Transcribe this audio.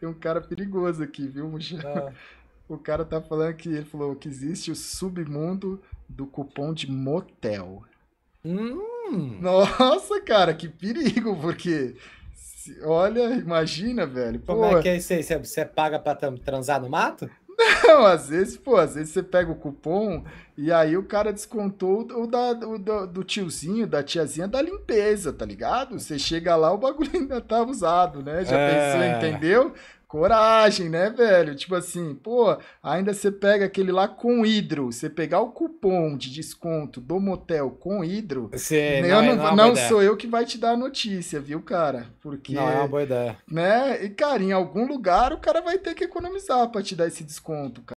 tem um cara perigoso aqui, viu, ah. O cara tá falando que ele falou que existe o submundo do cupom de motel. Hum. Nossa, cara, que perigo, porque Olha, imagina, velho. Como é Pô, é que é isso aí? você paga pra transar no mato? Não, às vezes, pô, às vezes você pega o cupom e aí o cara descontou o, da, o do, do, tiozinho, da tiazinha da limpeza, tá ligado? Você chega lá, o bagulho ainda tá usado, né? Já é... pensou, entendeu? coragem, né, velho? Tipo assim, pô, ainda você pega aquele lá com hidro, você pegar o cupom de desconto do motel com hidro, Sim, né, eu é não, não, é não sou eu que vai te dar a notícia, viu, cara? Porque não é uma boa ideia. Né? E cara, em algum lugar o cara vai ter que economizar para te dar esse desconto, cara.